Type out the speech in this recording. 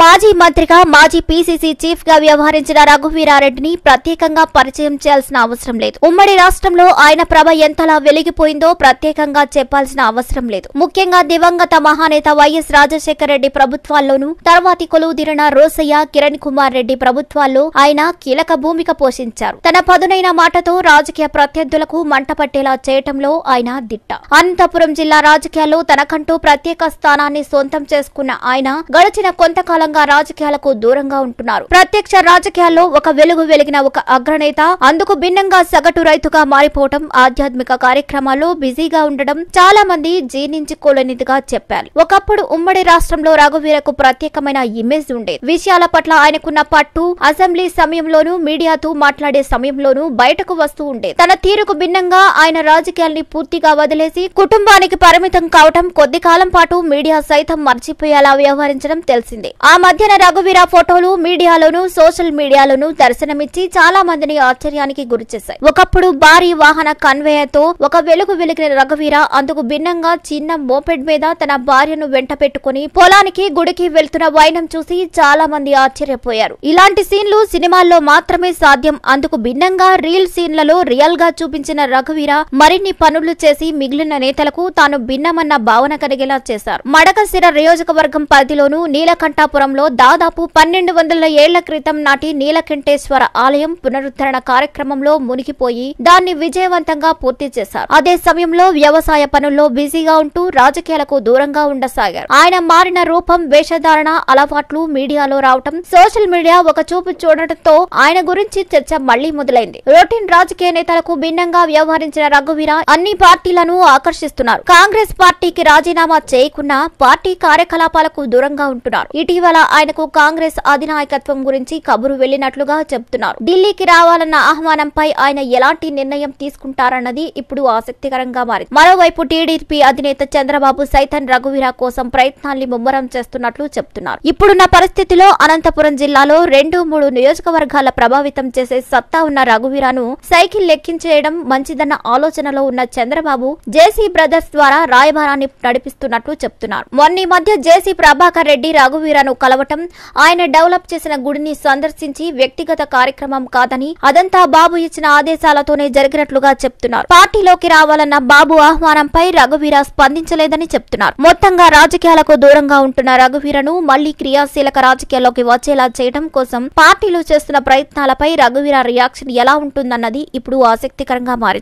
మాజీ మంత్రిగా మాజీ పీసీసీ చీఫ్ గా వ్యవహరించిన రఘువీరారెడ్డిని ప్రత్యేకంగా పరిచయం చేయాల్సిన అవసరం లేదు ఉమ్మడి రాష్ట్రంలో ఆయన ప్రభ ఎంతలా వెలిగిపోయిందో ప్రత్యేకంగా చెప్పాల్సిన అవసరం లేదు ముఖ్యంగా దివంగత మహానేత వైఎస్ రాజశేఖర రెడ్డి ప్రభుత్వాల్లోనూ తర్వాతి కొలువుదిరిన రోసయ్య కిరణ్ కుమార్ రెడ్డి ప్రభుత్వాల్లో ఆయన కీలక భూమిక పోషించారు తన పదునైన మాటతో రాజకీయ ప్రత్యర్థులకు మంటపట్టేలా చేయటంలో ఆయన దిట్ట అనంతపురం జిల్లా రాజకీయాల్లో తనకంటూ ప్రత్యేక స్థానాన్ని సొంతం చేసుకున్న ఆయన గడిచిన కొంతకాలం బహిరంగ రాజకీయాలకు దూరంగా ఉంటున్నారు ప్రత్యక్ష రాజకీయాల్లో ఒక వెలుగు వెలిగిన ఒక అగ్రనేత అందుకు భిన్నంగా సగటు రైతుగా మారిపోవడం ఆధ్యాత్మిక కార్యక్రమాల్లో బిజీగా ఉండడం చాలా మంది జీర్ణించుకోలేనిదిగా చెప్పారు ఒకప్పుడు ఉమ్మడి రాష్ట్రంలో రఘువీరకు ప్రత్యేకమైన ఇమేజ్ ఉండేది విషయాల పట్ల ఆయనకున్న పట్టు అసెంబ్లీ సమయంలోనూ మీడియాతో మాట్లాడే సమయంలోనూ బయటకు వస్తూ ఉండేది తన తీరుకు భిన్నంగా ఆయన రాజకీయాల్ని పూర్తిగా వదిలేసి కుటుంబానికి పరిమితం కావటం కొద్ది కాలం పాటు మీడియా సైతం మర్చిపోయేలా వ్యవహరించడం తెలిసిందే ఆ మధ్యన రఘువీర ఫోటోలు మీడియాలోను సోషల్ మీడియాలోను దర్శనమిచ్చి చాలా మందిని ఆశ్చర్యానికి గురిచేశాయి ఒకప్పుడు భారీ వాహన కన్వేయర్ తో ఒక వెలుగు వెలిగిన రఘువీర అందుకు భిన్నంగా చిన్న మోపెడ్ మీద తన భార్యను వెంట పెట్టుకుని పొలానికి గుడికి వెళ్తున్న వైనం చూసి చాలా మంది ఆశ్చర్యపోయారు ఇలాంటి సీన్లు సినిమాల్లో మాత్రమే సాధ్యం అందుకు భిన్నంగా రీల్ సీన్లలో రియల్ గా చూపించిన రఘువీర మరిన్ని పనులు చేసి మిగిలిన నేతలకు తాను భిన్నమన్న భావన కలిగేలా చేశారు మడకశిర నియోజకవర్గం పరిధిలోను నీలకంఠాపురం నగరంలో దాదాపు పన్నెండు వందల ఏళ్ల క్రితం నాటి నీలకంఠేశ్వర ఆలయం పునరుద్ధరణ కార్యక్రమంలో మునిగిపోయి దాన్ని విజయవంతంగా పూర్తి చేశారు అదే సమయంలో వ్యవసాయ పనుల్లో బిజీగా ఉంటూ రాజకీయాలకు దూరంగా ఉండసాగారు ఆయన మారిన రూపం వేషధారణ అలవాట్లు మీడియాలో రావటం సోషల్ మీడియా ఒక చూపు చూడటంతో ఆయన గురించి చర్చ మళ్లీ మొదలైంది రొటీన్ రాజకీయ నేతలకు భిన్నంగా వ్యవహరించిన రఘువీర అన్ని పార్టీలను ఆకర్షిస్తున్నారు కాంగ్రెస్ పార్టీకి రాజీనామా చేయకున్నా పార్టీ కార్యకలాపాలకు దూరంగా ఉంటున్నారు ఇటీవల కూడా ఆయనకు కాంగ్రెస్ అధినాయకత్వం గురించి కబురు వెళ్లినట్లుగా చెబుతున్నారు ఢిల్లీకి రావాలన్న ఆహ్వానంపై ఆయన ఎలాంటి నిర్ణయం తీసుకుంటారన్నది ఇప్పుడు ఆసక్తికరంగా మారింది మరోవైపు టీడీపీ అధినేత చంద్రబాబు సైతం రఘువీర కోసం ప్రయత్నాల్ని ముమ్మరం చేస్తున్నట్లు చెబుతున్నారు ఇప్పుడున్న పరిస్థితిలో అనంతపురం జిల్లాలో రెండు మూడు నియోజకవర్గాల ప్రభావితం చేసే సత్తా ఉన్న రఘువీరాను సైకిల్ లెక్కించేయడం మంచిదన్న ఆలోచనలో ఉన్న చంద్రబాబు జేసీ బ్రదర్స్ ద్వారా రాయబారాన్ని నడిపిస్తున్నట్లు చెబుతున్నారు మొన్న మధ్య జేసీ ప్రభాకర్ రెడ్డి రఘువీరాను కలవటం ఆయన డెవలప్ చేసిన గుడిని సందర్శించి వ్యక్తిగత కార్యక్రమం కాదని అదంతా బాబు ఇచ్చిన ఆదేశాలతోనే జరిగినట్లుగా చెప్తున్నారు పార్టీలోకి రావాలన్న బాబు ఆహ్వానంపై రఘువీర స్పందించలేదని చెప్తున్నారు మొత్తంగా రాజకీయాలకు దూరంగా ఉంటున్న రఘువీరను మళ్లీ క్రియాశీలక రాజకీయాల్లోకి వచ్చేలా చేయడం కోసం పార్టీలు చేస్తున్న ప్రయత్నాలపై రఘువీర రియాక్షన్ ఎలా ఉంటుందన్నది ఇప్పుడు ఆసక్తికరంగా మారింది